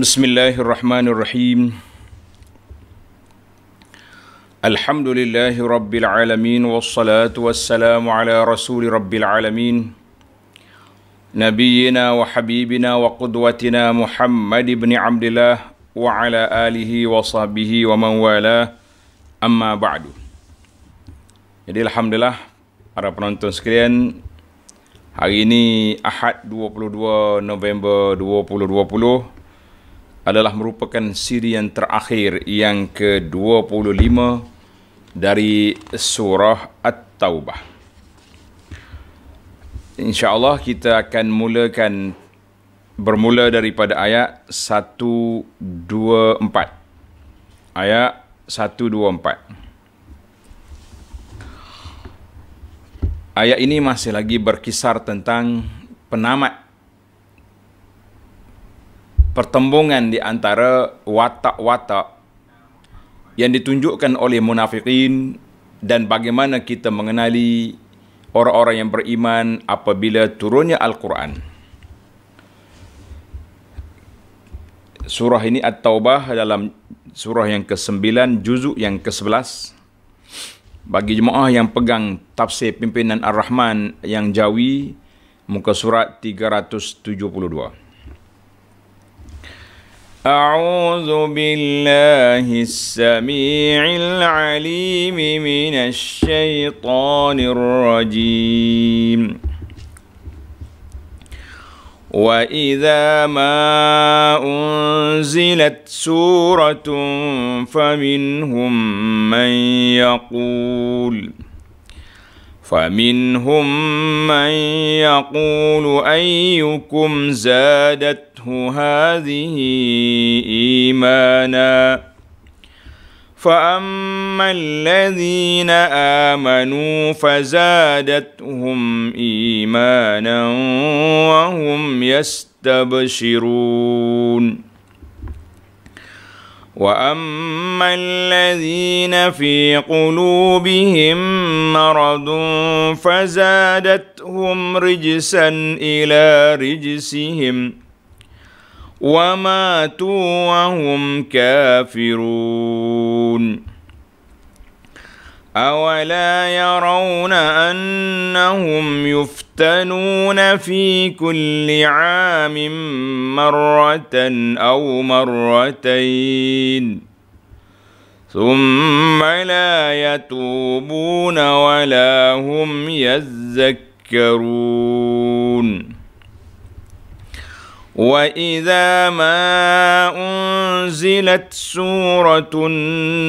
Bismillahirrahmanirrahim Alhamdulillahi Rabbil Alamin Wassalatu wassalamu ala Rasuli Rabbil Alamin Nabiyina wa Habibina wa Qudwatina Muhammad ibn Abdillah Wa ala alihi wa sahbihi wa man wala Amma ba'du Jadi Alhamdulillah Para penonton sekalian Hari ini Ahad 22 November 2020 adalah merupakan siri yang terakhir yang ke-25 dari surah At-Taubah. Insya-Allah kita akan mulakan bermula daripada ayat 124. Ayat 124. Ayat ini masih lagi berkisar tentang penamat pertembungan di antara watak-watak yang ditunjukkan oleh munafikin dan bagaimana kita mengenali orang-orang yang beriman apabila turunnya Al-Quran. Surah ini At-Taubah dalam surah yang ke-9, juzuk yang ke-11. Bagi jemaah yang pegang tafsir pimpinan Ar-Rahman yang jawi, muka surat 372. أعوذ بالله السميع العليم من الشيطان الرجيم وإذا ما أنزلت سورة فمنهم من يقول ۖ فمنهم من يقول ايكم زادته هذه ايمانا فاما الذين امنوا فزادتهم ايمانا وهم يستبشرون واما الذين في قلوبهم مرض فزادتهم رجسا الى رجسهم وماتوا وهم كافرون أولا يرون أنهم يفتنون في كل عام مرة أو مرتين ثم لا يتوبون ولا هم يذكرون واذا ما انزلت سوره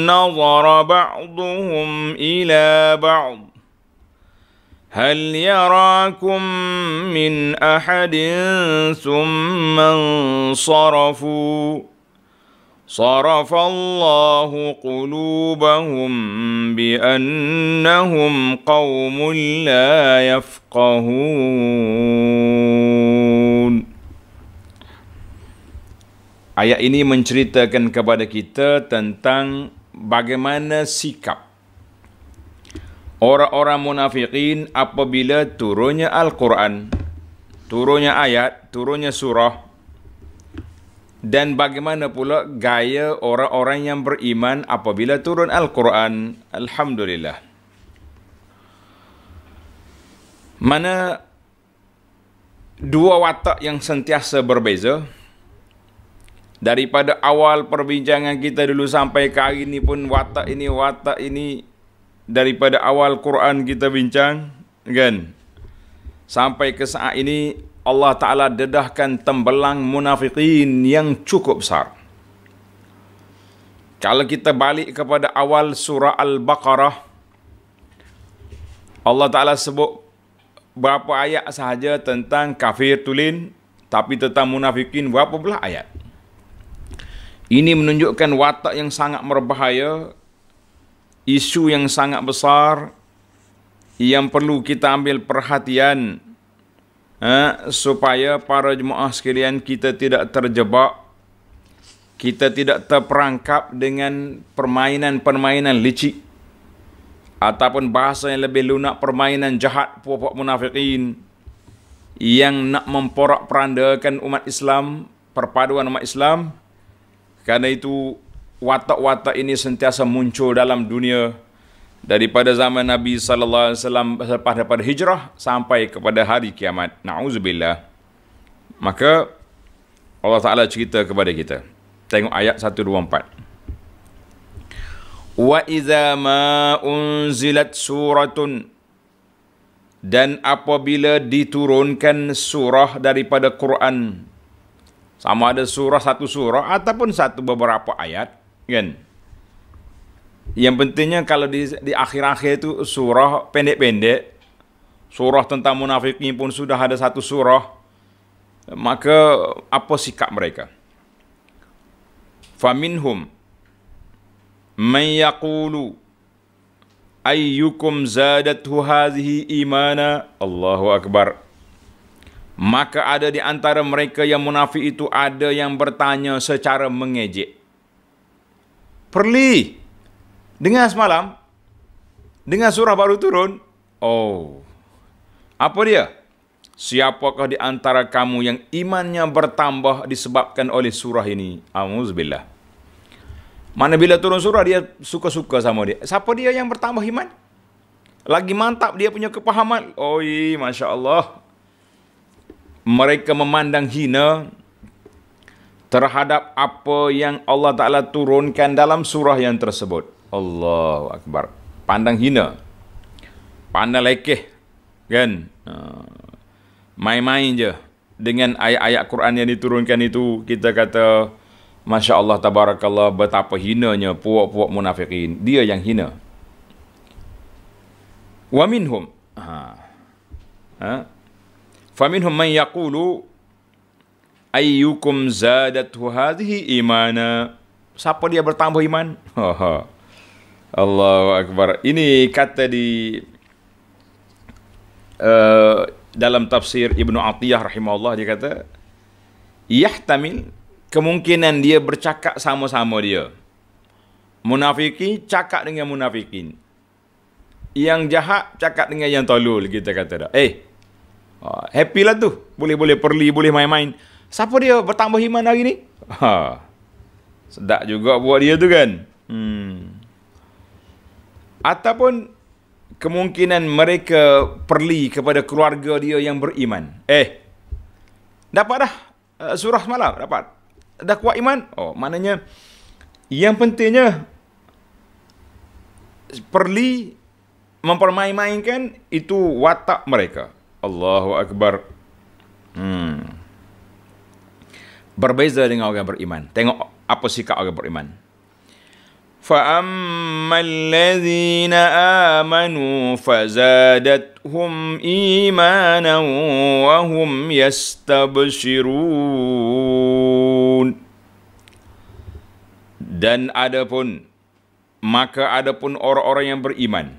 نظر بعضهم الى بعض هل يراكم من احد ثم انصرفوا صرف الله قلوبهم بانهم قوم لا يفقهون Ayat ini menceritakan kepada kita tentang bagaimana sikap orang-orang munafikin apabila turunnya Al-Quran, turunnya ayat, turunnya surah, dan bagaimana pula gaya orang-orang yang beriman apabila turun Al-Quran. Alhamdulillah. Mana dua watak yang sentiasa berbeza? Berbeza daripada awal perbincangan kita dulu sampai ke hari ini pun watak ini watak ini daripada awal Quran kita bincang kan sampai ke saat ini Allah Ta'ala dedahkan tembelang munafikin yang cukup besar kalau kita balik kepada awal surah Al-Baqarah Allah Ta'ala sebut berapa ayat sahaja tentang kafir tulin tapi tentang munafikin berapa belah ayat ini menunjukkan watak yang sangat berbahaya, isu yang sangat besar yang perlu kita ambil perhatian eh, supaya para jemaah sekalian kita tidak terjebak, kita tidak terperangkap dengan permainan-permainan licik ataupun bahasa yang lebih lunak permainan jahat puak-puak munafikin yang nak memporak-perandakan umat Islam, perpaduan umat Islam. Karena itu watak-watak ini sentiasa muncul dalam dunia daripada zaman Nabi sallallahu alaihi wasallam selepas daripada hijrah sampai kepada hari kiamat. Nauzubillah. Maka Allah Taala cerita kepada kita. Tengok ayat 124. وَإِذَا مَا أُنْزِلَتْ suratun Dan apabila diturunkan surah daripada Quran sama ada surah satu surah ataupun satu beberapa ayat kan yang pentingnya kalau di di akhir-akhir itu surah pendek-pendek surah tentang munafikin pun sudah ada satu surah maka apa sikap mereka faminhum man yaqulu ayyukum zadathu hadhihi imana Allahu akbar Maka ada di antara mereka yang munafik itu ada yang bertanya secara mengejek. Perli. Dengar semalam. Dengar surah baru turun. Oh. Apa dia? Siapakah di antara kamu yang imannya bertambah disebabkan oleh surah ini? Amuzbillah. Mana bila turun surah dia suka-suka sama dia. Siapa dia yang bertambah iman? Lagi mantap dia punya kepahaman. Oh Oi, Masya Allah mereka memandang hina terhadap apa yang Allah Ta'ala turunkan dalam surah yang tersebut. Allahu Akbar. Pandang hina. Pandang lekeh. Kan? Ha. Main-main je. Dengan ayat-ayat Quran yang diturunkan itu, kita kata, Masya Allah Tabarakallah, betapa hinanya puak-puak munafikin. Dia yang hina. Wa minhum. Ha. Ha? faminhum man yaqulu ayyukum zadathu hadhihi imana siapa dia bertambah iman Allahu akbar ini kata di uh, dalam tafsir Ibnu Athiyah rahimahullah dia kata yahtamil kemungkinan dia bercakap sama-sama dia munafikin cakap dengan munafikin yang jahat cakap dengan yang tolol kita kata dah eh Ha, happy lah tu. Boleh-boleh perli, boleh main-main. Siapa dia bertambah iman hari ni? Ha. Sedap juga buat dia tu kan. Hmm. Ataupun kemungkinan mereka perli kepada keluarga dia yang beriman. Eh, dapat dah eh, surah semalam? Dapat. Dah kuat iman? Oh, maknanya yang pentingnya perli mempermain-mainkan itu watak mereka. Allahu Akbar. Hmm. Berbeza dengan orang beriman. Tengok apa sikap orang beriman. فَأَمَّا الَّذِينَ آمَنُوا فَزَادَتْهُمْ إِيمَانًا وَهُمْ يَسْتَبْشِرُونَ Dan Adapun maka Adapun orang-orang yang beriman.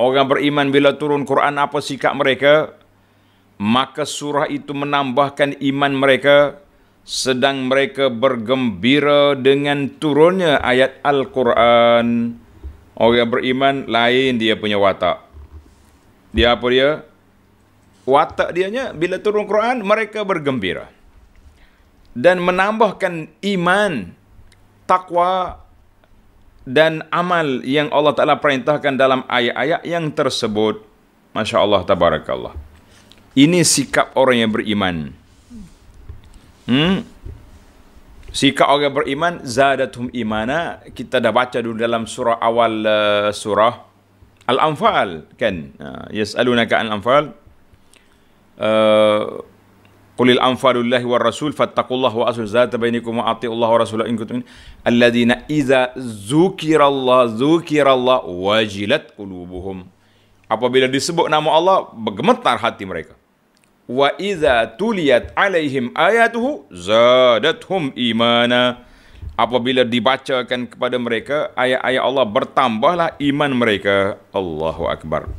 Orang beriman bila turun Quran, apa sikap mereka? maka surah itu menambahkan iman mereka sedang mereka bergembira dengan turunnya ayat Al-Quran. Orang yang beriman lain dia punya watak. Dia apa dia? Watak dianya bila turun Quran mereka bergembira. Dan menambahkan iman, takwa dan amal yang Allah Ta'ala perintahkan dalam ayat-ayat yang tersebut. Masya Allah, Tabarakallah. Ini sikap orang yang beriman. Hmm? Sikap orang yang beriman zadatum imana kita dah baca dulu dalam surah awal uh, surah Al-Anfal kan. Yes ha, Yasalunaka al-Anfal. قل الأنفال لله والرسول فاتقوا الله وأصل الزاد بينكم وأطيعوا الله ورسوله إن كنتم الذين إذا ذكر الله ذكر الله wajilat ulubuhum. apabila disebut nama Allah bergemetar hati mereka wa iza tuliyat alaihim ayatuhu zadathum imana apabila dibacakan kepada mereka ayat-ayat Allah bertambahlah iman mereka Allahu akbar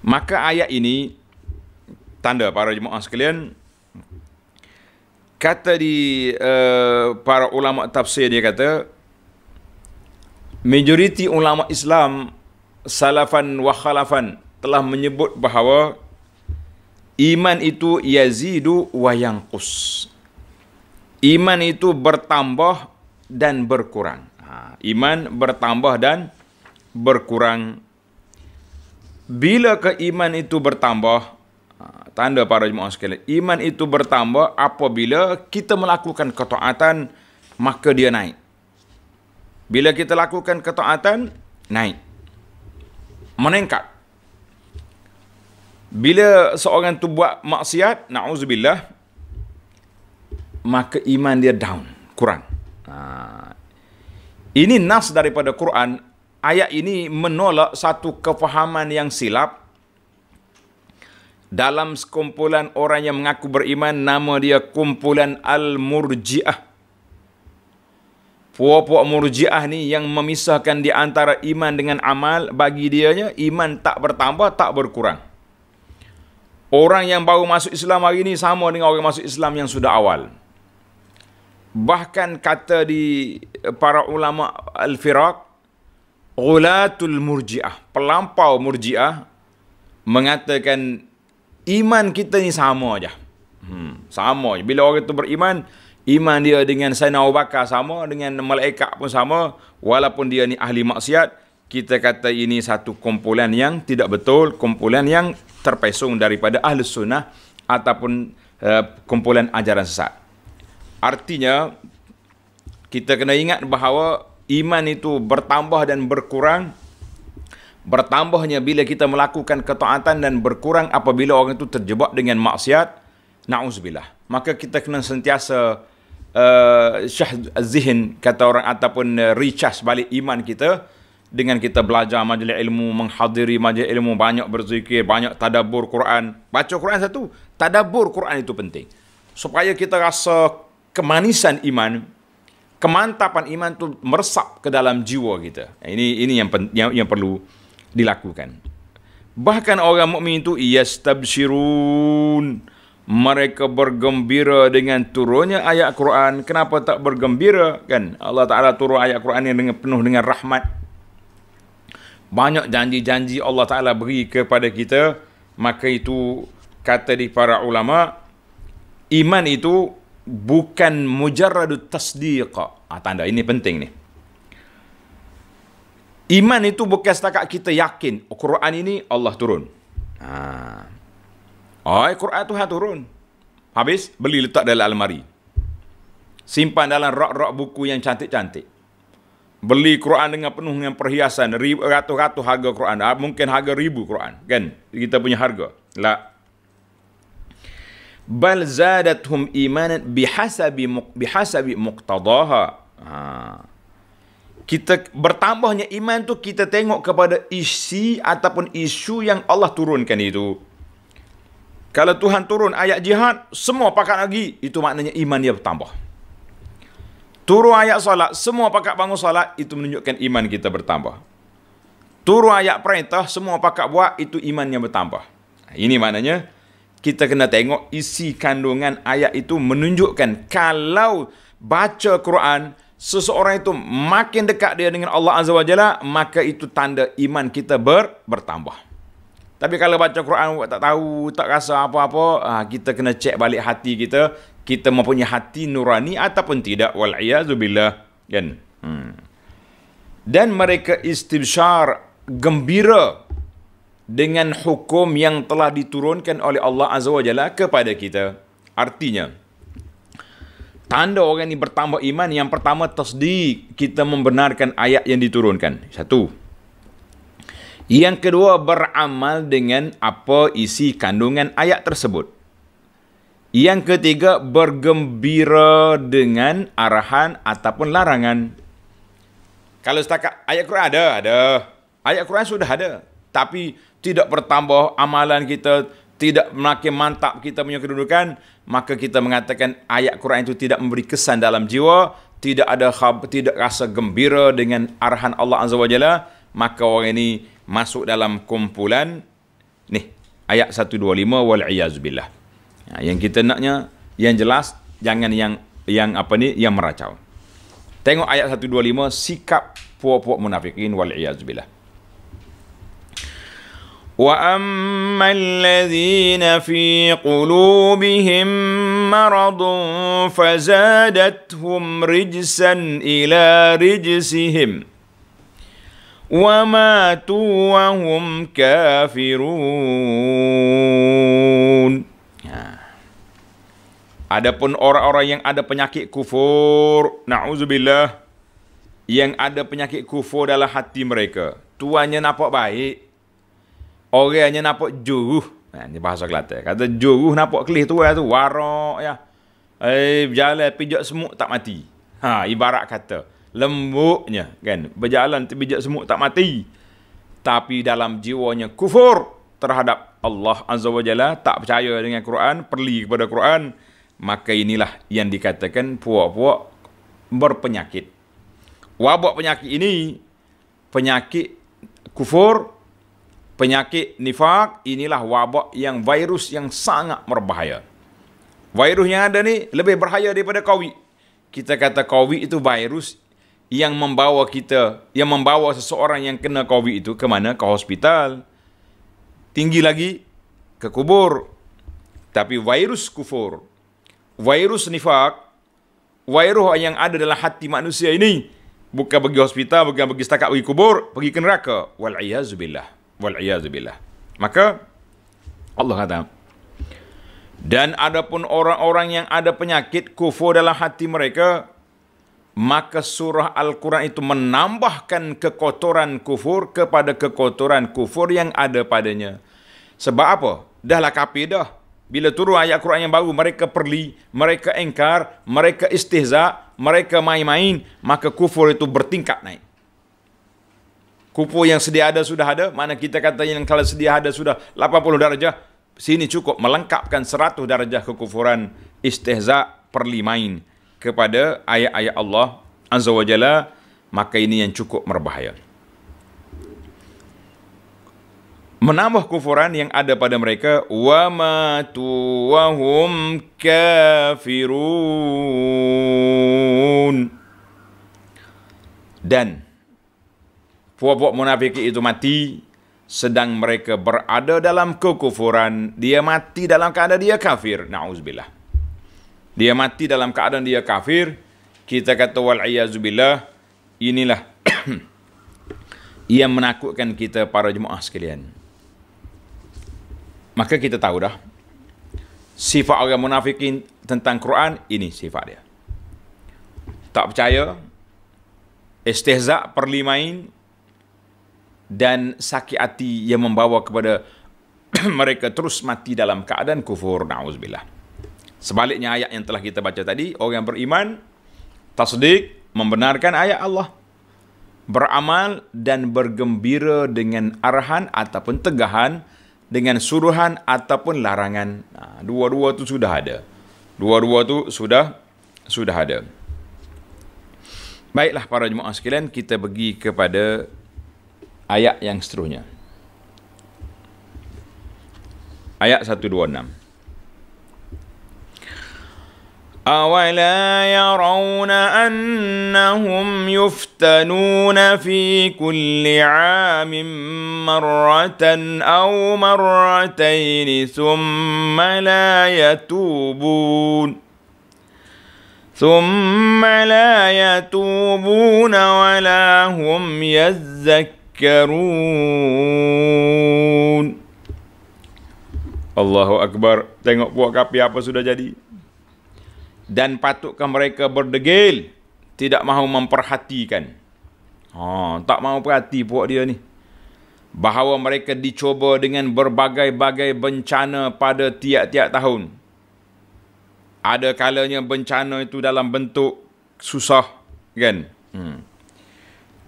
maka ayat ini tanda para jemaah sekalian kata di uh, para ulama tafsir dia kata majoriti ulama Islam salafan wa khalafan telah menyebut bahawa iman itu yazidu wa yanqus. Iman itu bertambah dan berkurang. Ha, iman bertambah dan berkurang. Bila keiman itu bertambah, ha, tanda para jemaah sekalian, iman itu bertambah apabila kita melakukan ketaatan, maka dia naik. Bila kita lakukan ketaatan, naik. Meningkat. Bila seorang tu buat maksiat, na'udzubillah, maka iman dia down, kurang. Ha. Ini nas daripada Quran, ayat ini menolak satu kefahaman yang silap. Dalam sekumpulan orang yang mengaku beriman, nama dia kumpulan Al-Murji'ah. Puak-puak murjiah ni yang memisahkan di antara iman dengan amal, bagi dianya iman tak bertambah, tak berkurang. Orang yang baru masuk Islam hari ini sama dengan orang masuk Islam yang sudah awal. Bahkan kata di eh, para ulama al-firaq, Ulatul murji'ah, pelampau murji'ah, mengatakan iman kita ni sama aja. Hmm, sama je. Bila orang itu beriman, iman dia dengan Sayyidina Abu Bakar sama, dengan Malaikat pun sama, walaupun dia ni ahli maksiat, kita kata ini satu kumpulan yang tidak betul, kumpulan yang terpesong daripada ahli sunnah ataupun uh, kumpulan ajaran sesat. Artinya, kita kena ingat bahawa iman itu bertambah dan berkurang, bertambahnya bila kita melakukan ketaatan dan berkurang apabila orang itu terjebak dengan maksiat, na'uzubillah. Maka kita kena sentiasa uh, syah kata orang, ataupun uh, eh, recharge balik iman kita, dengan kita belajar majlis ilmu, menghadiri majlis ilmu, banyak berzikir, banyak tadabur Quran. Baca Quran satu, tadabur Quran itu penting. Supaya kita rasa kemanisan iman, kemantapan iman itu meresap ke dalam jiwa kita. Ini ini yang yang, yang perlu dilakukan. Bahkan orang mukmin itu yastabshirun. Mereka bergembira dengan turunnya ayat Quran. Kenapa tak bergembira? Kan Allah Taala turun ayat Quran ini dengan penuh dengan rahmat, banyak janji-janji Allah Ta'ala beri kepada kita, maka itu kata di para ulama, iman itu bukan mujarradu tasdiqa. Ah, ha, tanda, ini penting ni. Iman itu bukan setakat kita yakin oh, Quran ini Allah turun. Ha. Oh, Quran Tuhan turun. Habis, beli letak dalam almari. Simpan dalam rak-rak buku yang cantik-cantik beli Quran dengan penuh dengan perhiasan ratus-ratus harga Quran ah, mungkin harga ribu Quran kan kita punya harga la bal zadatuhum imanan bihasabi bihasabi muqtadaha ha kita bertambahnya iman tu kita tengok kepada isi ataupun isu yang Allah turunkan itu kalau Tuhan turun ayat jihad semua pakat lagi itu maknanya iman dia bertambah Turu ayat solat, semua pakat bangun solat, itu menunjukkan iman kita bertambah. Turu ayat perintah, semua pakat buat, itu iman yang bertambah. Ha, ini maknanya, kita kena tengok isi kandungan ayat itu menunjukkan kalau baca Quran, seseorang itu makin dekat dia dengan Allah Azza wa Jalla, maka itu tanda iman kita ber, bertambah. Tapi kalau baca Quran tak tahu, tak rasa apa-apa, ha, kita kena cek balik hati kita, kita mempunyai hati nurani ataupun tidak wal iazubillah kan hmm. dan mereka istibsyar gembira dengan hukum yang telah diturunkan oleh Allah Azza wajalla kepada kita artinya tanda orang ini bertambah iman yang pertama tasdik kita membenarkan ayat yang diturunkan satu yang kedua beramal dengan apa isi kandungan ayat tersebut yang ketiga, bergembira dengan arahan ataupun larangan. Kalau setakat ayat Quran ada, ada. Ayat Quran sudah ada. Tapi tidak bertambah amalan kita, tidak makin mantap kita punya kedudukan, maka kita mengatakan ayat Quran itu tidak memberi kesan dalam jiwa, tidak ada khab, tidak rasa gembira dengan arahan Allah Azza wa Jalla, maka orang ini masuk dalam kumpulan nih ayat 125 wal iyaz billah. Ya, yang kita naknya yang jelas jangan yang yang apa ni yang meracau. Tengok ayat 125 sikap puak-puak munafikin wal iazbillah. وأما الذين في قلوبهم مرض فزادتهم رجسا إلى رجسهم وماتوا وهم كافرون Adapun orang-orang yang ada penyakit kufur, na'udzubillah, yang ada penyakit kufur dalam hati mereka. Tuannya nampak baik, orangnya nampak juruh. Nah, ini bahasa Kelata. Kata juruh nampak kelih tu, tu warak ya. Eh, berjalan pijak semut tak mati. Ha, ibarat kata, lembuknya kan, berjalan pijak semut tak mati. Tapi dalam jiwanya kufur terhadap Allah Azza wa Jalla, tak percaya dengan Quran, perli kepada Quran maka inilah yang dikatakan puak-puak berpenyakit. Wabak penyakit ini, penyakit kufur, penyakit nifak, inilah wabak yang virus yang sangat berbahaya. Virus yang ada ni lebih berbahaya daripada COVID. Kita kata COVID itu virus yang membawa kita, yang membawa seseorang yang kena COVID itu ke mana? Ke hospital. Tinggi lagi, ke kubur. Tapi virus kufur, virus nifak, virus yang ada dalam hati manusia ini bukan bagi hospital, bukan bagi setakat pergi kubur, pergi ke neraka. Wal iyaz billah. Wal iyaz Maka Allah kata dan adapun orang-orang yang ada penyakit kufur dalam hati mereka maka surah al-Quran itu menambahkan kekotoran kufur kepada kekotoran kufur yang ada padanya. Sebab apa? Dahlah kafir dah. Bila turun ayat Quran yang baru, mereka perli, mereka engkar, mereka istihza, mereka main-main, maka kufur itu bertingkat naik. Kufur yang sedia ada sudah ada, mana kita kata yang kalau sedia ada sudah 80 darjah, sini cukup melengkapkan 100 darjah kekufuran istihza perli main kepada ayat-ayat Allah Azza wa Jalla, maka ini yang cukup merbahaya. menambah kufuran yang ada pada mereka wa matu wa hum kafirun dan puak-puak munafik itu mati sedang mereka berada dalam kekufuran dia mati dalam keadaan dia kafir nauzubillah dia mati dalam keadaan dia kafir kita kata wal iazubillah inilah yang menakutkan kita para jemaah sekalian maka kita tahu dah sifat orang munafikin tentang Quran ini sifat dia. Tak percaya, istihza perlimain dan sakit hati yang membawa kepada mereka terus mati dalam keadaan kufur na'uzubillah. Sebaliknya ayat yang telah kita baca tadi, orang yang beriman, tasdik, membenarkan ayat Allah. Beramal dan bergembira dengan arahan ataupun tegahan dengan suruhan ataupun larangan. Ha, dua-dua tu sudah ada. Dua-dua tu sudah sudah ada. Baiklah para jemaah sekalian, kita pergi kepada ayat yang seterusnya. Ayat 126. أولا يرون أنهم يفتنون في كل عام مرة أو مرتين ثم لا يتوبون ثم لا يتوبون ولا هم يذكرون الله أكبر Tengok buah kapi apa sudah jadi. dan patutkan mereka berdegil tidak mahu memperhatikan ha tak mahu perhati buat dia ni bahawa mereka dicoba dengan berbagai-bagai bencana pada tiap-tiap tahun ada kalanya bencana itu dalam bentuk susah kan hmm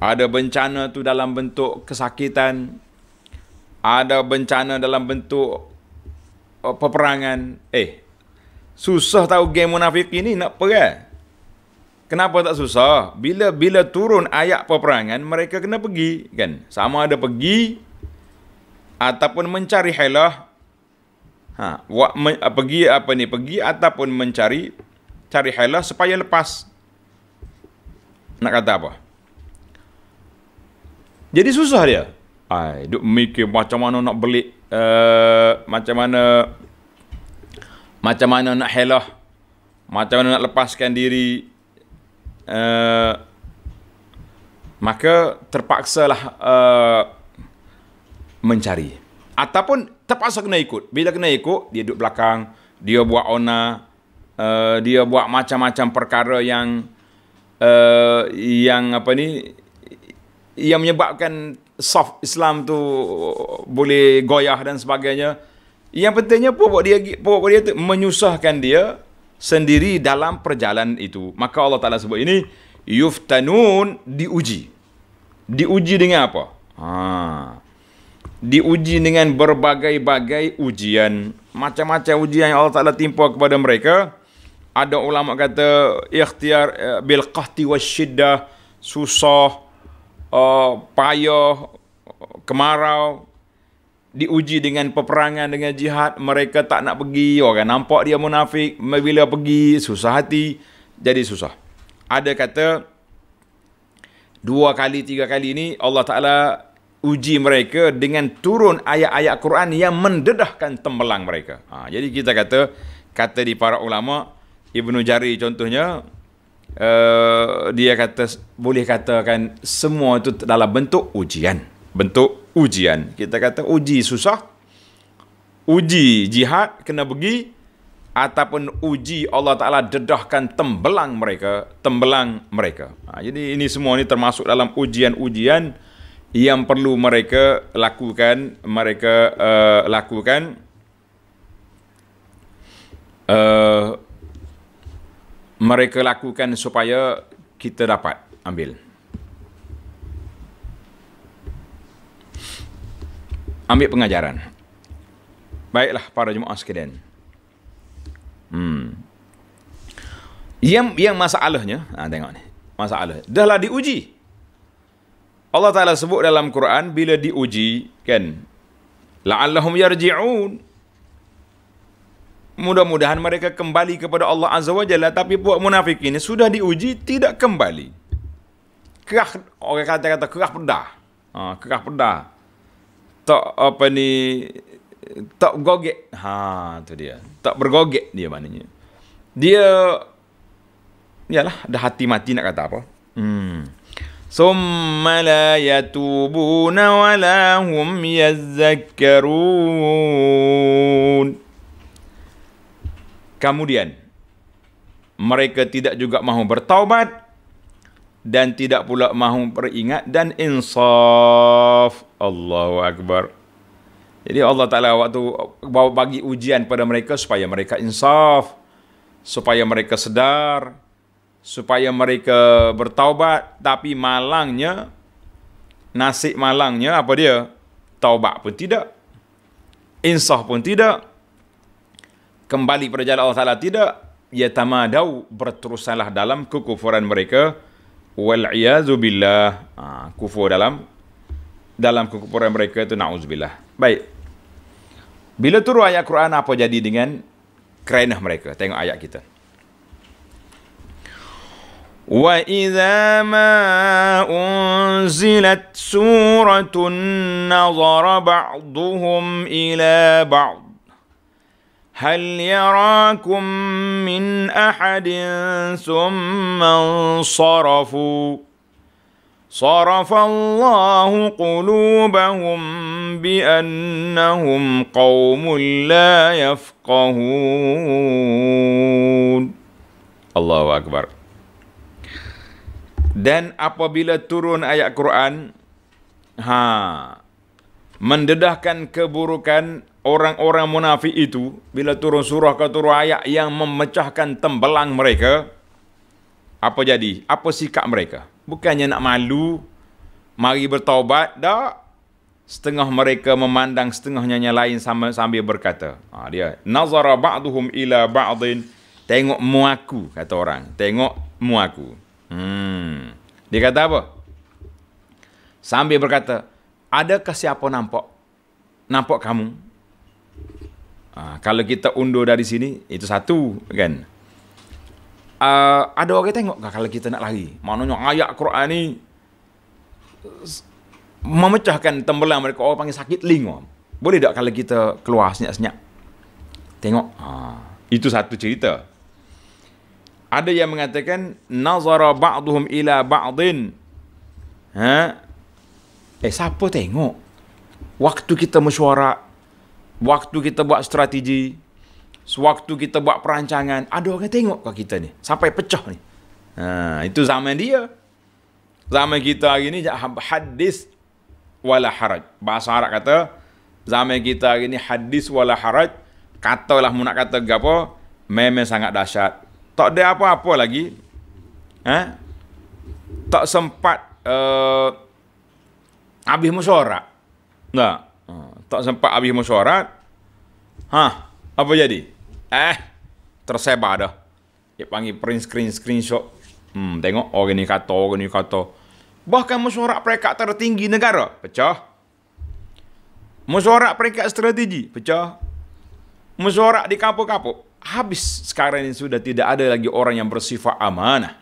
ada bencana tu dalam bentuk kesakitan ada bencana dalam bentuk eh, peperangan eh Susah tahu geng munafik ini nak perang. Kenapa tak susah? Bila bila turun ayat peperangan, mereka kena pergi. kan? Sama ada pergi ataupun mencari helah. Ha, wa, me, ah, pergi apa ni? Pergi ataupun mencari cari helah supaya lepas. Nak kata apa? Jadi susah dia. Ai, duk mikir macam mana nak beli uh, eh, macam mana macam mana nak helah macam mana nak lepaskan diri uh, maka terpaksalah uh, mencari ataupun terpaksa kena ikut bila kena ikut dia duduk belakang dia buat ona uh, dia buat macam-macam perkara yang uh, yang apa ni yang menyebabkan soft Islam tu boleh goyah dan sebagainya yang pentingnya pokok dia pokok dia itu menyusahkan dia sendiri dalam perjalanan itu. Maka Allah Taala sebut ini yuftanun diuji. Diuji dengan apa? Ha. Diuji dengan berbagai-bagai ujian, macam-macam ujian yang Allah Taala timpa kepada mereka. Ada ulama kata ikhtiar eh, bil qahti wasyiddah susah uh, payah kemarau diuji dengan peperangan dengan jihad mereka tak nak pergi orang nampak dia munafik bila pergi susah hati jadi susah ada kata dua kali tiga kali ini Allah Taala uji mereka dengan turun ayat-ayat Quran yang mendedahkan tembelang mereka ha, jadi kita kata kata di para ulama Ibnu Jari contohnya uh, dia kata boleh katakan semua itu dalam bentuk ujian bentuk ujian. Kita kata uji susah, uji jihad kena pergi, ataupun uji Allah Ta'ala dedahkan tembelang mereka, tembelang mereka. Ha, jadi ini semua ini termasuk dalam ujian-ujian yang perlu mereka lakukan, mereka uh, lakukan uh, mereka lakukan supaya kita dapat ambil. ambil pengajaran. Baiklah para jemaah sekalian. Hmm. Yang yang masalahnya, ha, tengok ni. Masalah. Dahlah diuji. Allah Taala sebut dalam Quran bila diuji, kan? La'allahum yarji'un. Mudah-mudahan mereka kembali kepada Allah Azza wa Jalla tapi buat munafik ini sudah diuji tidak kembali. Kerah orang kata kata kerah pedah. Ha, kerah pedah tak apa ni tak gogek. Ha tu dia. Tak bergogek dia maknanya. Dia iyalah ada hati mati nak kata apa. Hmm. Summa la yatubuna wa la hum yazzakkarun. Kemudian mereka tidak juga mahu bertaubat dan tidak pula mahu peringat dan insaf. Allahu Akbar. Jadi Allah Ta'ala waktu bawa bagi ujian pada mereka supaya mereka insaf, supaya mereka sedar, supaya mereka bertaubat. Tapi malangnya, nasib malangnya apa dia? Taubat pun tidak. Insaf pun tidak. Kembali pada jalan Allah Ta'ala tidak. Ya tamadau berterusanlah dalam kekufuran mereka. Wal'iyazubillah. Ha, kufur dalam dalam kekupuran mereka itu na'uzubillah. Baik. Bila turun ayat Quran apa jadi dengan kerenah mereka? Tengok ayat kita. وإذا ما أنزلت سورة نظر بعضهم إلى بعض هل يراكم من أحد ثم انصرفوا صرف الله قلوبهم بأنهم قوم لا يفقهون الله أكبر Dan apabila turun ayat Quran, ha, mendedahkan keburukan orang-orang munafik itu, bila turun surah ke turun ayat yang memecahkan tembelang mereka, apa jadi? Apa sikap mereka? Bukannya nak malu. Mari bertaubat. Tak. Setengah mereka memandang setengahnya yang lain sambil berkata. Ha, dia. Nazara ba'duhum ila ba'din. Tengok muaku, kata orang. Tengok muaku. Hmm. Dia kata apa? Sambil berkata, adakah siapa nampak? Nampak kamu? Ha, kalau kita undur dari sini, itu satu. Kan? uh, ada orang tengok kalau kita nak lari. Maknanya ayat Quran ni memecahkan tembelan mereka orang panggil sakit lingua. Boleh tak kalau kita keluar senyap-senyap? Tengok. Uh, itu satu cerita. Ada yang mengatakan nazara ba'duhum ila ba'din. Ha? Eh siapa tengok? Waktu kita mesyuarat, waktu kita buat strategi, sewaktu kita buat perancangan, ada orang tengok kau kita ni. Sampai pecah ni. Ha, itu zaman dia. Zaman kita hari ni, hadis wala haraj. Bahasa Arab kata, zaman kita hari ni hadis wala haraj. Katalah mu nak kata apa, memang sangat dahsyat. Tak ada apa-apa lagi. Ha? Tak sempat uh, habis mesyuarat. Tak. Ha, tak sempat habis mesyuarat. Ha, apa jadi? Eh, tersebar dah. Dia panggil print screen, screenshot. Hmm, tengok. Oh, gini kata, oh, gini kata. Bahkan mesyuarat peringkat tertinggi negara. Pecah. Mesyuarat peringkat strategi. Pecah. Mesyuarat di kapuk-kapuk. Habis sekarang ini sudah tidak ada lagi orang yang bersifat amanah.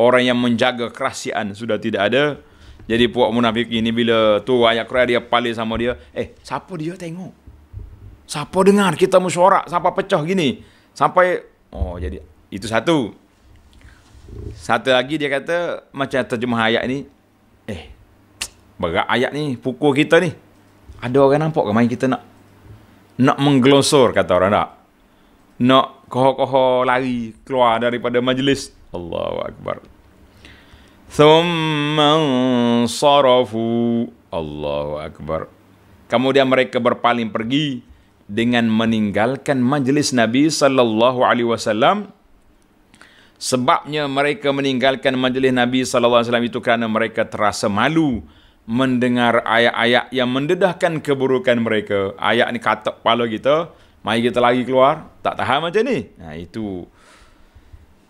Orang yang menjaga kerahsiaan sudah tidak ada. Jadi puak munafik ini bila tu ayat kera dia paling sama dia. Eh, siapa dia tengok? Siapa dengar kita musyawarah sampai pecah gini? Sampai oh jadi itu satu. Satu lagi dia kata macam terjemah ayat ni eh berat ayat ni pukul kita ni. Ada orang nampak ke main kita nak nak menggelosor kata orang tak? Nak koh koh lari keluar daripada majlis. Allahu Akbar. Thumma sarafu. Allahu Akbar. Kemudian mereka berpaling pergi dengan meninggalkan majlis Nabi sallallahu alaihi wasallam sebabnya mereka meninggalkan majlis Nabi sallallahu alaihi wasallam itu kerana mereka terasa malu mendengar ayat-ayat yang mendedahkan keburukan mereka ayat ni katak kepala kita mai kita lagi keluar tak tahan macam ni nah itu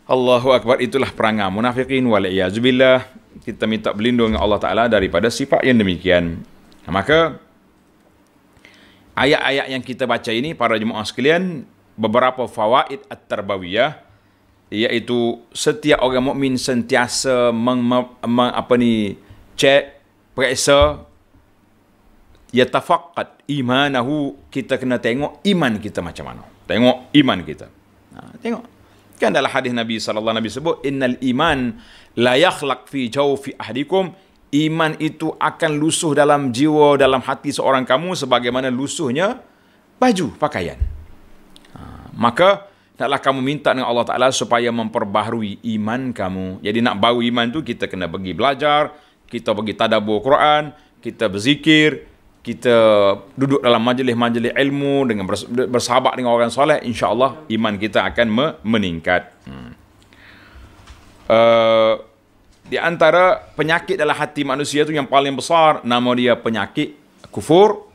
Allahu akbar itulah perangai munafikin wal iazbillah kita minta berlindung dengan Allah taala daripada sifat yang demikian nah, maka ayat-ayat yang kita baca ini para jemaah sekalian beberapa fawaid at-tarbawiyah iaitu setiap orang mukmin sentiasa meng, meng, meng apa ni cek periksa yatafaqqad imanahu kita kena tengok iman kita macam mana tengok iman kita ha, tengok kan dalam hadis Nabi sallallahu alaihi wasallam Nabi sebut innal iman la yakhlaq fi jawfi ahdikum iman itu akan lusuh dalam jiwa dalam hati seorang kamu sebagaimana lusuhnya baju pakaian ha, maka taklah kamu minta dengan Allah Taala supaya memperbaharui iman kamu jadi nak bau iman tu kita kena pergi belajar kita pergi tadabbur Quran kita berzikir kita duduk dalam majlis-majlis ilmu dengan bersahabat dengan orang soleh insyaallah iman kita akan meningkat hmm. uh, di antara penyakit dalam hati manusia itu yang paling besar nama dia penyakit kufur.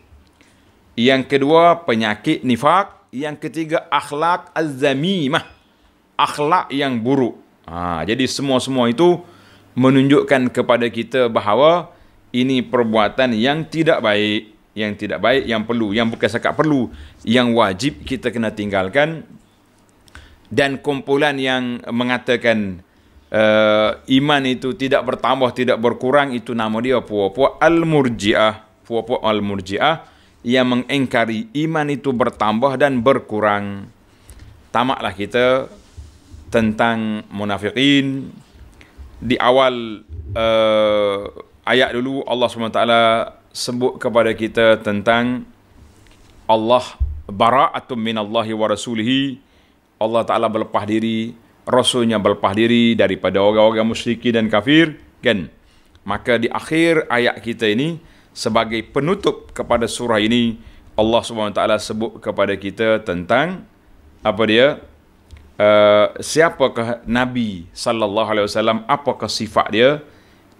Yang kedua penyakit nifak. Yang ketiga akhlak az-zamimah. Akhlak yang buruk. Ha, jadi semua-semua itu menunjukkan kepada kita bahawa ini perbuatan yang tidak baik. Yang tidak baik, yang perlu. Yang bukan sekat perlu. Yang wajib kita kena tinggalkan. Dan kumpulan yang mengatakan uh, iman itu tidak bertambah tidak berkurang itu nama dia puak-puak al-murji'ah puak-puak al-murji'ah yang mengingkari iman itu bertambah dan berkurang tamaklah kita tentang munafikin di awal uh, ayat dulu Allah SWT sebut kepada kita tentang Allah bara'atum minallahi wa rasulihi Allah Ta'ala berlepah diri rasulnya berlepas diri daripada orang-orang musyrik dan kafir kan maka di akhir ayat kita ini sebagai penutup kepada surah ini Allah Swt sebut kepada kita tentang apa dia uh, siapakah nabi sallallahu alaihi wasallam apakah sifat dia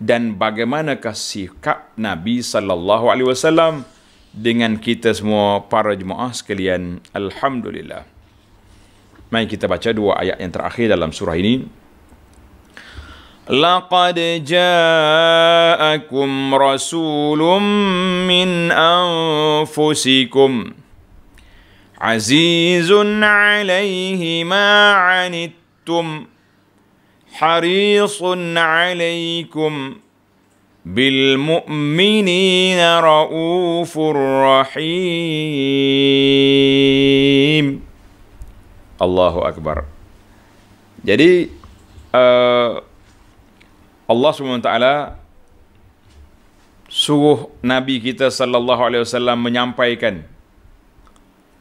dan bagaimanakah sikap nabi sallallahu alaihi wasallam dengan kita semua para jemaah sekalian alhamdulillah Mari kita baca dua ayat yang terakhir dalam surah ini. لقد جاءكم رسول من أنفسكم عزيز عليه ما عنتم حريص عليكم بالمؤمنين رؤوف رحيم Allahu Akbar. Jadi uh, Allah Subhanahu taala suruh nabi kita sallallahu alaihi wasallam menyampaikan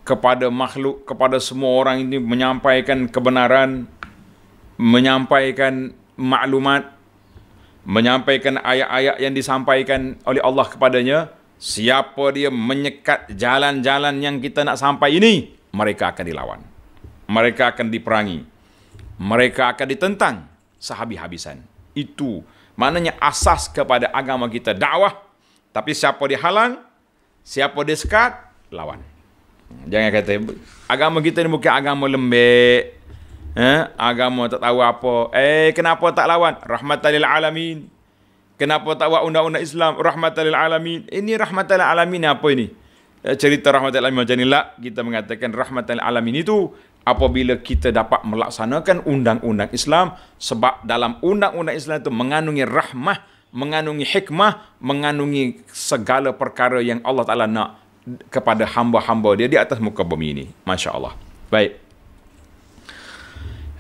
kepada makhluk kepada semua orang ini menyampaikan kebenaran menyampaikan maklumat menyampaikan ayat-ayat yang disampaikan oleh Allah kepadanya siapa dia menyekat jalan-jalan yang kita nak sampai ini mereka akan dilawan mereka akan diperangi. Mereka akan ditentang sehabis-habisan. Itu maknanya asas kepada agama kita dakwah. Tapi siapa dihalang, siapa disekat, lawan. Jangan kata agama kita ni bukan agama lembek. Eh, agama tak tahu apa. Eh, kenapa tak lawan? Rahmatan lil alamin. Kenapa tak buat undang-undang Islam? Rahmatan lil alamin. Ini eh, rahmatan lil alamin apa ini? Eh, cerita rahmatan lil alamin macam ni lah. Kita mengatakan rahmatan lil alamin itu apabila kita dapat melaksanakan undang-undang Islam sebab dalam undang-undang Islam itu mengandungi rahmah, mengandungi hikmah, mengandungi segala perkara yang Allah Taala nak kepada hamba-hamba dia di atas muka bumi ini. Masya-Allah. Baik.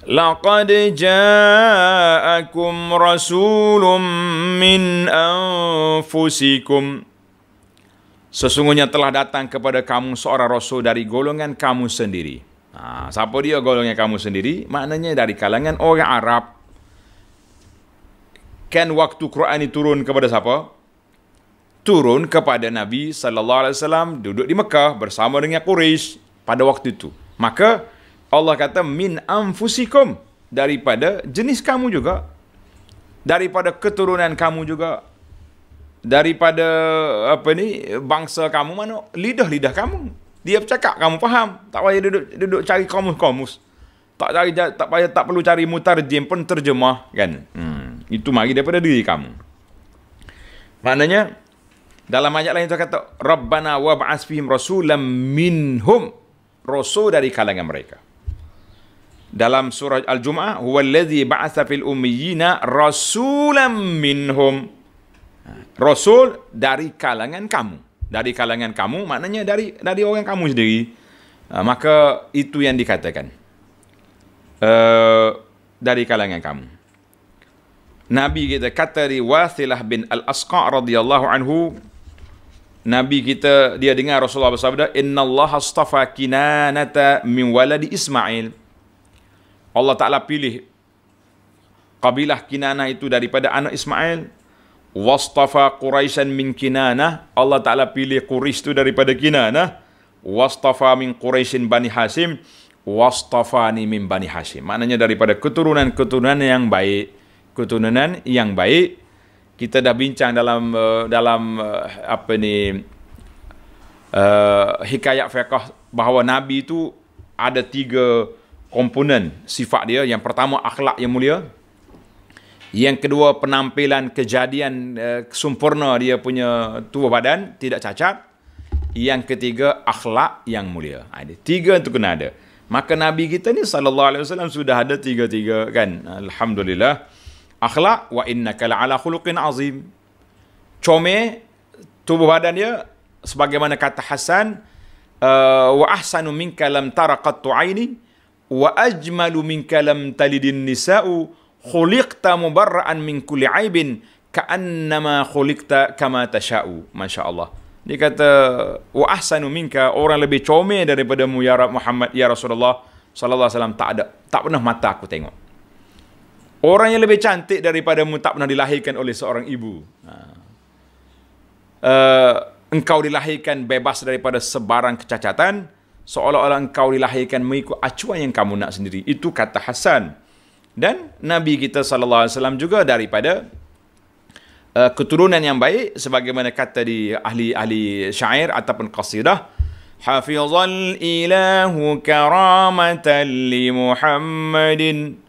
لقد جاءكم رسول min أنفسكم Sesungguhnya telah datang kepada kamu seorang rasul dari golongan kamu sendiri. Ha, siapa dia golongan kamu sendiri? Maknanya dari kalangan orang Arab. Kan waktu Quran ini turun kepada siapa? Turun kepada Nabi sallallahu alaihi wasallam duduk di Mekah bersama dengan Quraisy pada waktu itu. Maka Allah kata min anfusikum daripada jenis kamu juga daripada keturunan kamu juga daripada apa ni bangsa kamu mana lidah-lidah kamu dia bercakap kamu faham tak payah duduk duduk cari kamus-kamus tak cari tak payah tak perlu cari mutarjim pun terjemah kan hmm. itu mari daripada diri kamu maknanya dalam ayat lain tu kata rabbana wa ba'as fihim rasulam minhum rasul dari kalangan mereka dalam surah al-jumuah huwallazi ba'atsa fil ummiyina rasulam minhum ha, rasul dari kalangan kamu dari kalangan kamu maknanya dari dari orang kamu sendiri uh, maka itu yang dikatakan uh, dari kalangan kamu Nabi kita kata di Wasilah bin Al Asqa radhiyallahu anhu Nabi kita dia dengar Rasulullah bersabda Inna Allah astafa kinanata min waladi Ismail Allah Ta'ala pilih kabilah Kinana itu daripada anak Ismail wastafa quraisan min kinana Allah taala pilih Quraisy tu daripada kinana wastafa min quraisin bani hasim wastafani min bani hasim maknanya daripada keturunan-keturunan yang baik keturunan yang baik kita dah bincang dalam uh, dalam uh, apa ni uh, hikayat fiqh bahawa nabi itu ada tiga komponen sifat dia yang pertama akhlak yang mulia yang kedua penampilan kejadian uh, sempurna dia punya tubuh badan tidak cacat. Yang ketiga akhlak yang mulia. Ada ha, tiga itu kena ada. Maka Nabi kita ni sallallahu alaihi wasallam sudah ada tiga-tiga kan. Alhamdulillah. Akhlak wa innaka la'ala khuluqin azim. Come tubuh badan dia sebagaimana kata Hasan eh, wa ahsanu minka lam tara qattu wa ajmalu minka lam talidin nisa'u khuliqta mubarra'an min kulli aibin ka'annama khuliqta kama tasha'u masyaallah dia kata wa ahsanu minka orang lebih comel daripada mu ya Rab Muhammad ya Rasulullah sallallahu alaihi wasallam tak ada tak pernah mata aku tengok orang yang lebih cantik daripada mu tak pernah dilahirkan oleh seorang ibu uh, engkau dilahirkan bebas daripada sebarang kecacatan seolah-olah engkau dilahirkan mengikut acuan yang kamu nak sendiri itu kata Hasan dan nabi kita sallallahu alaihi wasallam juga daripada uh, keturunan yang baik sebagaimana kata di ahli-ahli syair ataupun qasidah hafizal ilahu karamatan li muhammadin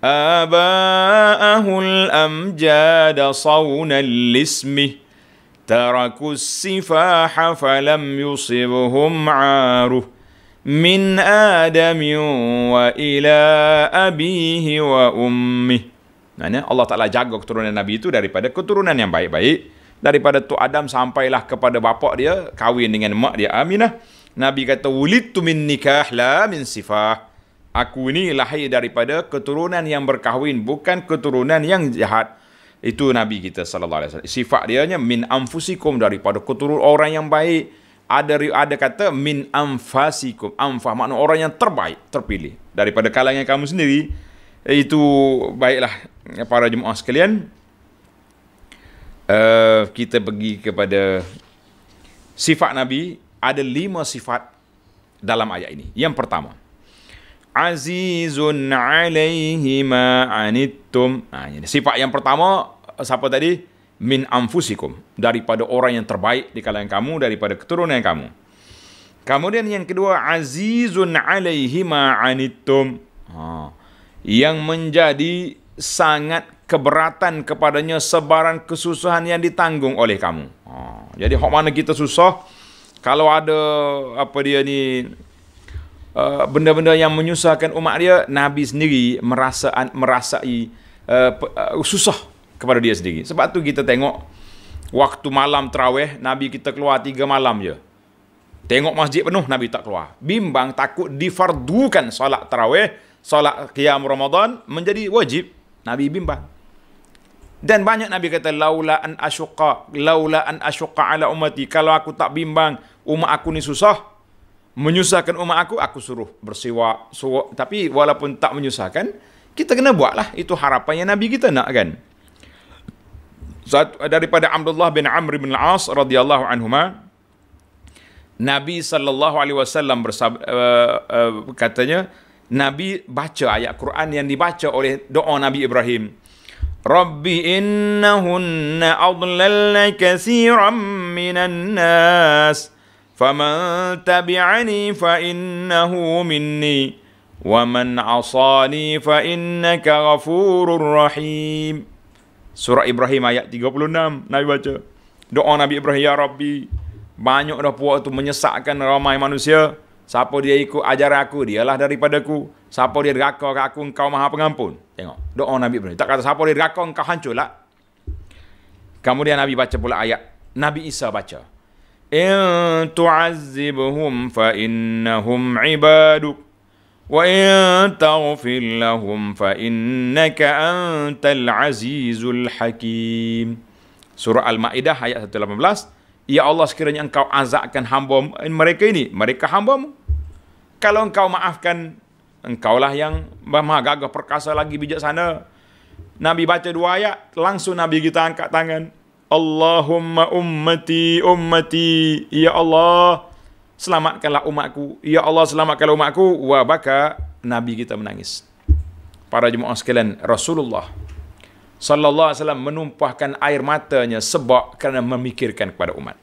aba'ahu al-amjad sawnal lismi tarakus sifah falam yusibhum aruh Min wa آدم Abihi wa ummi. Maksudnya Allah Ta'ala jaga keturunan Nabi itu daripada keturunan yang baik-baik. Daripada Tu Adam sampailah kepada bapak dia, kahwin dengan mak dia. Aminah. Nabi kata, Wulitu min nikah la min sifah. Aku ini lahir daripada keturunan yang berkahwin, bukan keturunan yang jahat. Itu Nabi kita SAW. Sifat dia nya min anfusikum daripada keturunan orang yang baik ada ada kata min anfasikum amfah makna orang yang terbaik terpilih daripada kalangan kamu sendiri itu baiklah eh, para jemaah sekalian uh, kita pergi kepada sifat nabi ada lima sifat dalam ayat ini yang pertama azizun alaihi ma anittum ah sifat yang pertama siapa tadi min anfusikum daripada orang yang terbaik di kalangan kamu daripada keturunan kamu. Kemudian yang kedua azizun alaihi ma anittum. Ha. Yang menjadi sangat keberatan kepadanya sebaran kesusahan yang ditanggung oleh kamu. Ha. Jadi hok mana kita susah kalau ada apa dia ni uh, benda-benda yang menyusahkan umat dia, Nabi sendiri merasa merasai uh, uh, susah kepada dia sendiri. Sebab tu kita tengok waktu malam terawih, Nabi kita keluar tiga malam je. Tengok masjid penuh, Nabi tak keluar. Bimbang takut difardukan solat terawih, solat qiyam Ramadan menjadi wajib. Nabi bimbang. Dan banyak Nabi kata, laula an asyuka, laula an asyuka ala umati. Kalau aku tak bimbang, umat aku ni susah. Menyusahkan umat aku, aku suruh bersiwa. Suruh. Tapi walaupun tak menyusahkan, kita kena buatlah. Itu harapan yang Nabi kita nak kan. Satu, daripada Abdullah bin Amr bin Al-As radhiyallahu anhuma Nabi sallallahu alaihi wasallam eh, eh, katanya Nabi baca ayat Quran yang dibaca oleh doa Nabi Ibrahim. Rabbi innahunna adlalna katsiran minan nas faman tabi'ani fa innahu minni wa man 'asani fa innaka ghafurur rahim. Surah Ibrahim ayat 36 Nabi baca Doa Nabi Ibrahim Ya Rabbi Banyak dah puak tu menyesakkan ramai manusia Siapa dia ikut ajar aku Dialah daripadaku Siapa dia raka ke aku Engkau maha pengampun Tengok Doa Nabi Ibrahim Tak kata siapa dia raka Engkau hancur lah Kemudian Nabi baca pula ayat Nabi Isa baca In tu'azibuhum fa innahum ibaduk وإن تغفر لهم فإنك أنت العزيز الحكيم Surah Al-Ma'idah ayat 118 Ya Allah sekiranya engkau azakkan hamba mereka ini Mereka hamba Kalau engkau maafkan engkau lah yang maha gagah perkasa lagi bijaksana Nabi baca dua ayat Langsung Nabi kita angkat tangan Allahumma ummati ummati Ya Allah selamatkanlah umatku. Ya Allah selamatkanlah umatku. Wa baka Nabi kita menangis. Para jemaah sekalian Rasulullah sallallahu alaihi wasallam menumpahkan air matanya sebab kerana memikirkan kepada umat.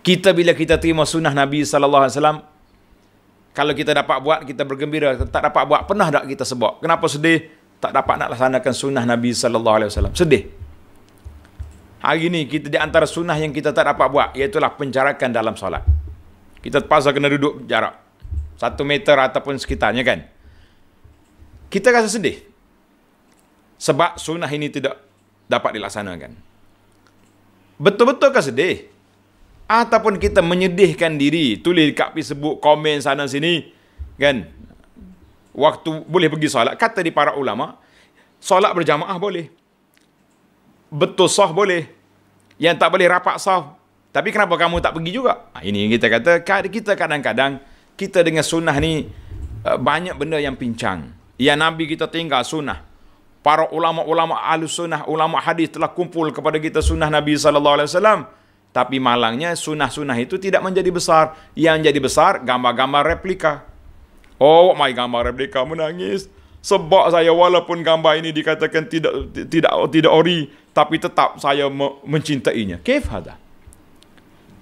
Kita bila kita terima sunnah Nabi sallallahu alaihi wasallam kalau kita dapat buat kita bergembira, tak dapat buat pernah tak kita sebab? Kenapa sedih? Tak dapat nak laksanakan sunnah Nabi sallallahu alaihi wasallam. Sedih. Hari ini kita di antara sunnah yang kita tak dapat buat iaitu pencarakan dalam solat kita terpaksa kena duduk jarak satu meter ataupun sekitarnya kan kita rasa sedih sebab sunnah ini tidak dapat dilaksanakan betul-betul ke sedih ataupun kita menyedihkan diri tulis kat Facebook komen sana sini kan waktu boleh pergi solat kata di para ulama solat berjamaah boleh betul sah boleh yang tak boleh rapat sah tapi kenapa kamu tak pergi juga? Ha, ini yang kita kata, kita kadang-kadang, kita dengan sunnah ni, eh, banyak benda yang pincang. Yang Nabi kita tinggal sunnah. Para ulama-ulama ahli sunnah, ulama hadis telah kumpul kepada kita sunnah Nabi Sallallahu Alaihi Wasallam. Tapi malangnya sunnah-sunnah itu tidak menjadi besar. Yang jadi besar, gambar-gambar replika. Oh, my gambar replika menangis. Sebab saya walaupun gambar ini dikatakan tidak tidak tidak ori, tapi tetap saya mencintainya. Kefada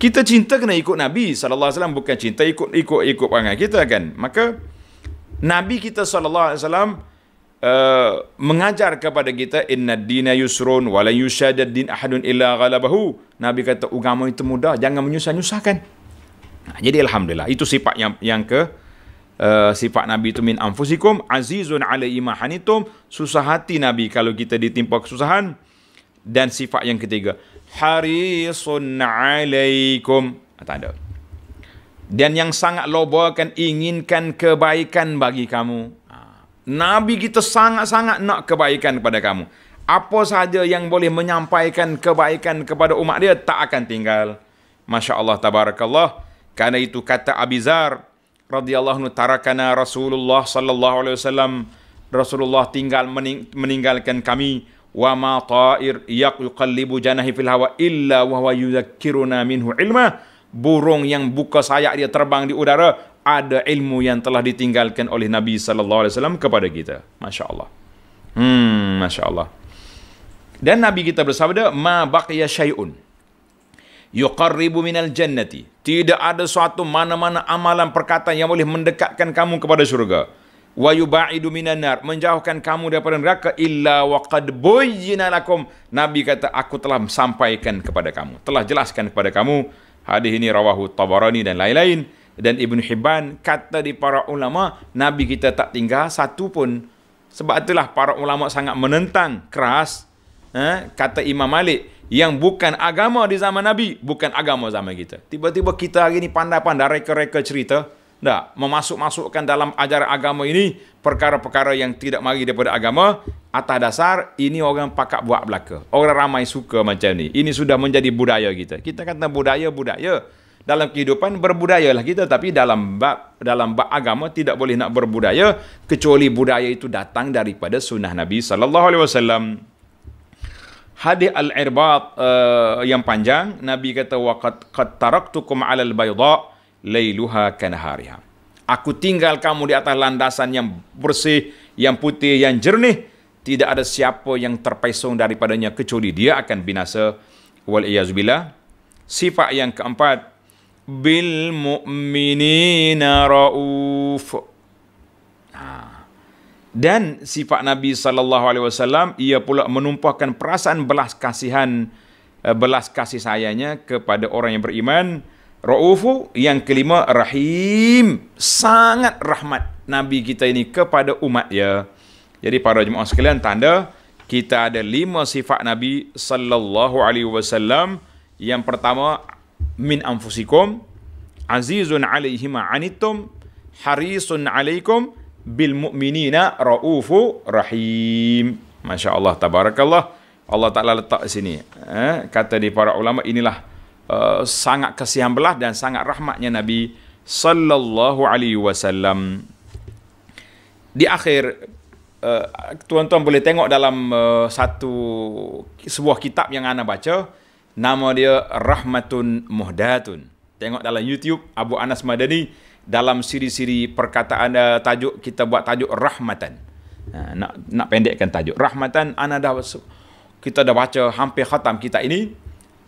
kita cinta kena ikut Nabi sallallahu alaihi wasallam bukan cinta ikut ikut ikut perangai kita kan maka Nabi kita sallallahu alaihi wasallam uh, mengajar kepada kita inna dina yusrun wala yushadad din ahadun illa ghalabahu Nabi kata agama itu mudah jangan menyusah-nyusahkan nah, jadi alhamdulillah itu sifat yang yang ke uh, sifat Nabi itu min anfusikum azizun alai ma hanitum susah hati Nabi kalau kita ditimpa kesusahan dan sifat yang ketiga harisun alaikum. Ah, tak ada. Dan yang sangat lobakan inginkan kebaikan bagi kamu. Ah, Nabi kita sangat-sangat nak kebaikan kepada kamu. Apa sahaja yang boleh menyampaikan kebaikan kepada umat dia tak akan tinggal. Masya Allah tabarakallah. Karena itu kata Abizar radhiyallahu anhu tarakana Rasulullah sallallahu alaihi wasallam Rasulullah tinggal mening- meninggalkan kami wa ma ta'ir yaqallibu janahi fil hawa illa wa huwa yuzakkiruna minhu ilma burung yang buka sayap dia terbang di udara ada ilmu yang telah ditinggalkan oleh Nabi saw kepada kita masya-Allah hmm masya-Allah dan Nabi kita bersabda ma baqiya syai'un yuqarribu minal jannati tidak ada suatu mana-mana amalan perkataan yang boleh mendekatkan kamu kepada syurga wa yubaidu minan nar menjauhkan kamu daripada neraka illa wa qad buyyina nabi kata aku telah sampaikan kepada kamu telah jelaskan kepada kamu hadis ini rawahu tabarani dan lain-lain dan ibnu Hibban kata di para ulama nabi kita tak tinggal satu pun sebab itulah para ulama sangat menentang keras eh, kata Imam Malik yang bukan agama di zaman Nabi, bukan agama zaman kita. Tiba-tiba kita hari ini pandai-pandai reka-reka cerita. Tak. Memasuk-masukkan dalam ajaran agama ini perkara-perkara yang tidak mari daripada agama. Atas dasar, ini orang pakat buat belaka. Orang ramai suka macam ni. Ini sudah menjadi budaya kita. Kita kata budaya-budaya. Dalam kehidupan berbudaya lah kita tapi dalam bab dalam bab agama tidak boleh nak berbudaya kecuali budaya itu datang daripada sunnah Nabi sallallahu alaihi wasallam. Hadis al-irbat uh, yang panjang Nabi kata waqad qad taraktukum alal baydha leiluha kanahariha. Aku tinggal kamu di atas landasan yang bersih, yang putih, yang jernih. Tidak ada siapa yang terpesong daripadanya kecuali dia akan binasa. Wal iyazubillah. Sifat yang keempat. Bil mu'minina ra'uf. Ha. Dan sifat Nabi sallallahu alaihi wasallam ia pula menumpahkan perasaan belas kasihan eh, belas kasih sayangnya kepada orang yang beriman. Ra'ufu yang kelima Rahim sangat rahmat Nabi kita ini kepada umat ya. Jadi para jemaah sekalian tanda kita ada lima sifat Nabi sallallahu alaihi wasallam. Yang pertama min anfusikum azizun alaihi ma anittum harisun alaikum bil mu'minina raufu rahim. Masya-Allah tabarakallah. Allah Taala letak sini. Eh, kata di para ulama inilah Eh, sangat kasihan belah dan sangat rahmatnya Nabi sallallahu alaihi wasallam. Di akhir eh, tuan-tuan uh, boleh tengok dalam uh, satu sebuah kitab yang ana baca nama dia Rahmatun Muhdatun. Tengok dalam YouTube Abu Anas Madani dalam siri-siri perkataan uh, tajuk kita buat tajuk rahmatan. Uh, nak nak pendekkan tajuk rahmatan ana dah kita dah baca hampir khatam kitab ini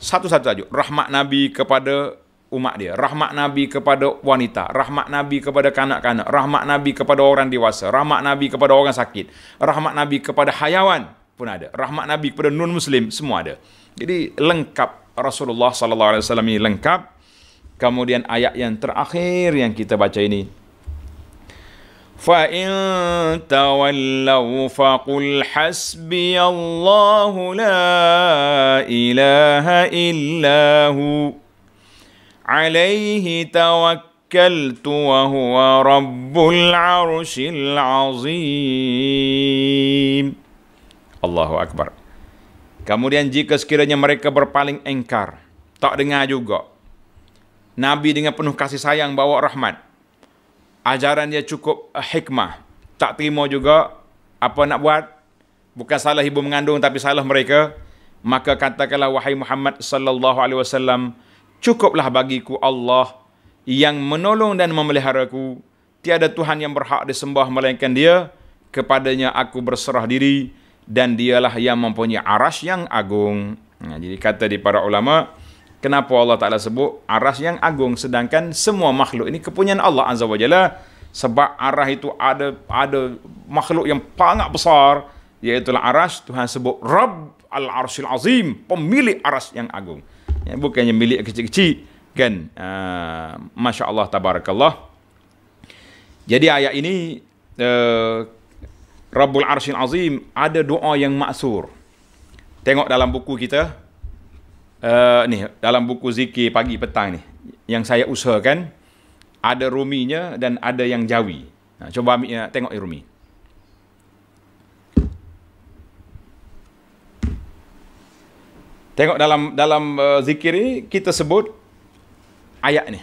satu-satu saja. Rahmat Nabi kepada umat dia. Rahmat Nabi kepada wanita. Rahmat Nabi kepada kanak-kanak. Rahmat Nabi kepada orang dewasa. Rahmat Nabi kepada orang sakit. Rahmat Nabi kepada hayawan pun ada. Rahmat Nabi kepada non-Muslim semua ada. Jadi lengkap Rasulullah Sallallahu Alaihi Wasallam ini lengkap. Kemudian ayat yang terakhir yang kita baca ini فإن تولوا فقل حسبي الله لا إله إلا هو عليه توكلت وهو رب العرش العظيم الله أكبر Kemudian jika sekiranya mereka berpaling engkar, tak dengar juga. Nabi dengan penuh kasih sayang bawa rahmat ajaran dia cukup eh, hikmah. Tak terima juga apa nak buat. Bukan salah ibu mengandung tapi salah mereka. Maka katakanlah wahai Muhammad sallallahu alaihi wasallam, cukuplah bagiku Allah yang menolong dan memeliharaku. Tiada Tuhan yang berhak disembah melainkan dia. Kepadanya aku berserah diri dan dialah yang mempunyai aras yang agung. Nah, jadi kata di para ulama' Kenapa Allah Ta'ala sebut aras yang agung sedangkan semua makhluk ini kepunyaan Allah Azza wa Jalla sebab arah itu ada ada makhluk yang sangat besar iaitu aras Tuhan sebut Rabb al arsil Azim pemilik aras yang agung ya, bukannya milik kecil-kecil kan uh, masya-Allah tabarakallah jadi ayat ini uh, Rabbul Arsyil Azim ada doa yang maksur tengok dalam buku kita uh, ni dalam buku zikir pagi petang ni yang saya usahakan ada ruminya dan ada yang jawi. Nah, cuba ambil ya, tengok ya, rumi. Tengok dalam dalam uh, zikir ini kita sebut ayat ni.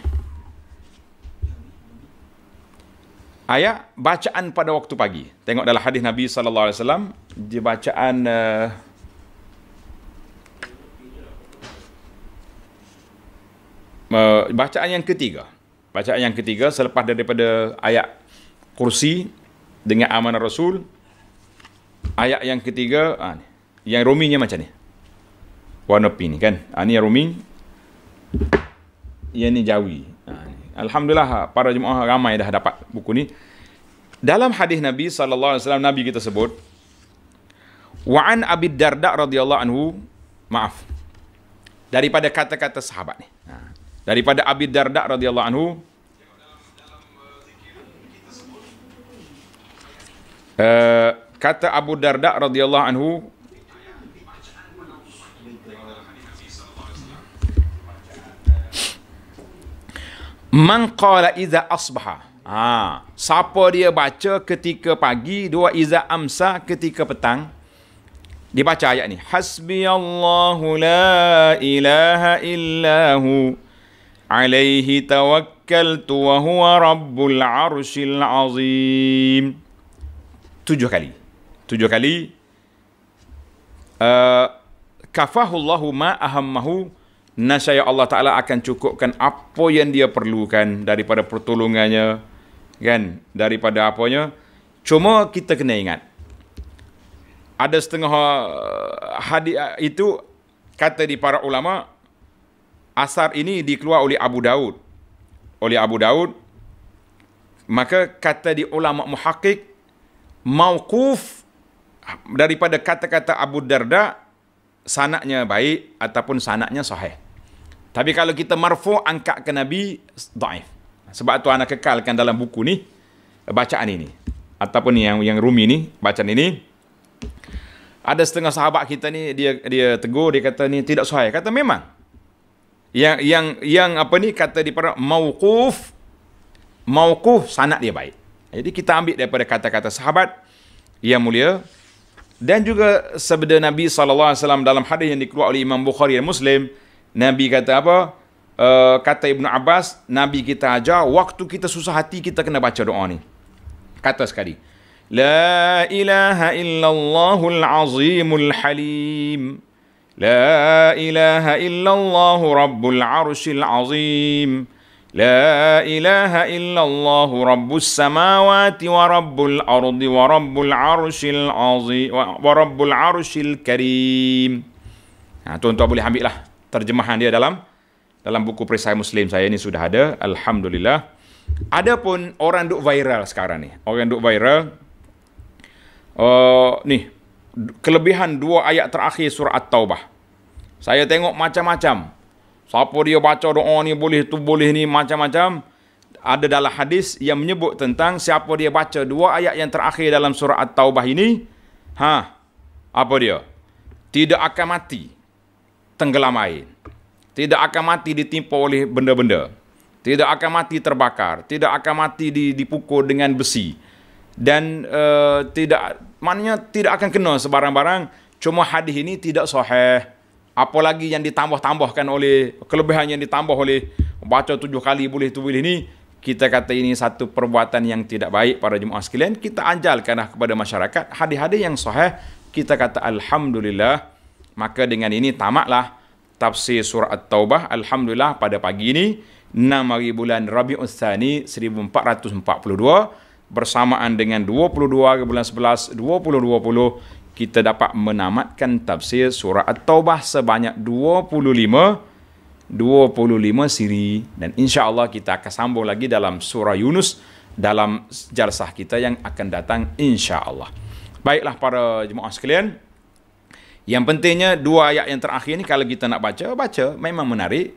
Ayat bacaan pada waktu pagi. Tengok dalam hadis Nabi saw alaihi bacaan uh, Eh, bacaan yang ketiga. Bacaan yang ketiga selepas daripada ayat kursi dengan amanah Rasul. Ayat yang ketiga, ha, yang Rominya macam ni. Warna pink ni kan. Ha, ni yang rooming. Yang ni jawi. Ha, ni. Alhamdulillah para jemaah ramai dah dapat buku ni. Dalam hadis Nabi sallallahu alaihi wasallam Nabi kita sebut Wa an Darda radhiyallahu anhu maaf daripada kata-kata sahabat ni daripada Abi Darda radhiyallahu anhu eh, kata Abu Darda radhiyallahu anhu Man qala iza asbaha. Ha, siapa dia baca ketika pagi dua iza amsa ketika petang? dibaca baca ayat ni. Hasbiyallahu la ilaha illahu alaihi tawakkaltu wa huwa rabbul arshil azim tujuh kali tujuh kali eh, kafahu Allahu ma ahammahu nasya Allah taala akan cukupkan apa yang dia perlukan daripada pertolongannya kan daripada apanya cuma kita kena ingat ada setengah eh, hadis eh, itu kata di para ulama' asar ini dikeluar oleh Abu Daud. Oleh Abu Daud. Maka kata di ulama muhakik, mauquf daripada kata-kata Abu Darda, sanaknya baik ataupun sanaknya sahih. Tapi kalau kita marfu angkat ke Nabi, daif. Sebab tu anak kekalkan dalam buku ni, bacaan ini. Ataupun yang yang rumi ni, bacaan ini. Ada setengah sahabat kita ni, dia dia tegur, dia kata ni tidak sahih. Kata memang, yang yang yang apa ni kata di para mauquf mauquf sanad dia baik. Jadi kita ambil daripada kata-kata sahabat yang mulia dan juga sabda Nabi sallallahu alaihi wasallam dalam hadis yang dikeluarkan oleh Imam Bukhari dan Muslim Nabi kata apa? Uh, kata Ibnu Abbas, Nabi kita ajar waktu kita susah hati kita kena baca doa ni. Kata sekali. La ilaha illallahul azimul halim. لا إله إلا الله رب العرش العظيم لا إله إلا الله رب السماوات ورب الأرض ورب العرش العظيم ورب العرش الكريم Nah, tuan-tuan boleh ambil lah terjemahan dia dalam dalam buku perisai Muslim saya ni sudah ada. Alhamdulillah. Ada pun orang duk viral sekarang ni. Orang duk viral. Uh, ni, kelebihan dua ayat terakhir surah At-Taubah. Saya tengok macam-macam. Siapa dia baca doa ni boleh tu boleh ni macam-macam. Ada dalam hadis yang menyebut tentang siapa dia baca dua ayat yang terakhir dalam surah At-Taubah ini. Ha, apa dia? Tidak akan mati tenggelam air. Tidak akan mati ditimpa oleh benda-benda. Tidak akan mati terbakar. Tidak akan mati dipukul dengan besi. Dan uh, tidak maknanya tidak akan kena sebarang-barang. Cuma hadis ini tidak sahih. Apalagi yang ditambah-tambahkan oleh, kelebihan yang ditambah oleh baca tujuh kali boleh tu boleh ini. Kita kata ini satu perbuatan yang tidak baik pada jemaah sekalian. Kita anjalkanlah kepada masyarakat hadis-hadis yang sahih. Kita kata Alhamdulillah. Maka dengan ini tamatlah tafsir surah At-Taubah. Alhamdulillah pada pagi ini. 6 hari bulan Rabi Ustani 1442 bersamaan dengan 22 bulan 11 2020 kita dapat menamatkan tafsir surah At-Taubah sebanyak 25 25 siri dan insya-Allah kita akan sambung lagi dalam surah Yunus dalam jalsah kita yang akan datang insya-Allah. Baiklah para jemaah sekalian. Yang pentingnya dua ayat yang terakhir ni kalau kita nak baca baca memang menarik.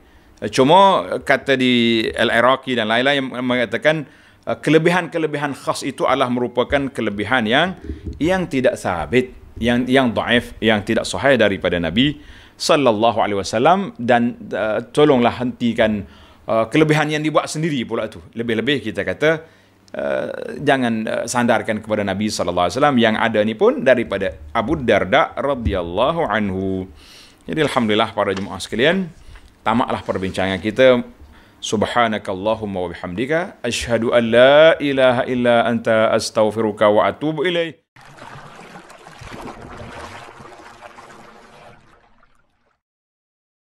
Cuma kata di Al-Iraqi dan lain-lain yang mengatakan Eh, kelebihan-kelebihan khas itu adalah merupakan kelebihan yang yang tidak sabit yang yang dhaif yang tidak sahih daripada nabi sallallahu alaihi wasallam dan uh, tolonglah hentikan uh, kelebihan yang dibuat sendiri pula tu lebih-lebih kita kata uh, jangan uh, sandarkan kepada nabi sallallahu alaihi wasallam yang ada ni pun daripada Abu Darda radhiyallahu anhu jadi alhamdulillah para jemaah sekalian tamatlah perbincangan kita Subhanakallahumma wa bihamdika. Ashadu an la ilaha illa anta astaghfiruka wa atubu ilaih.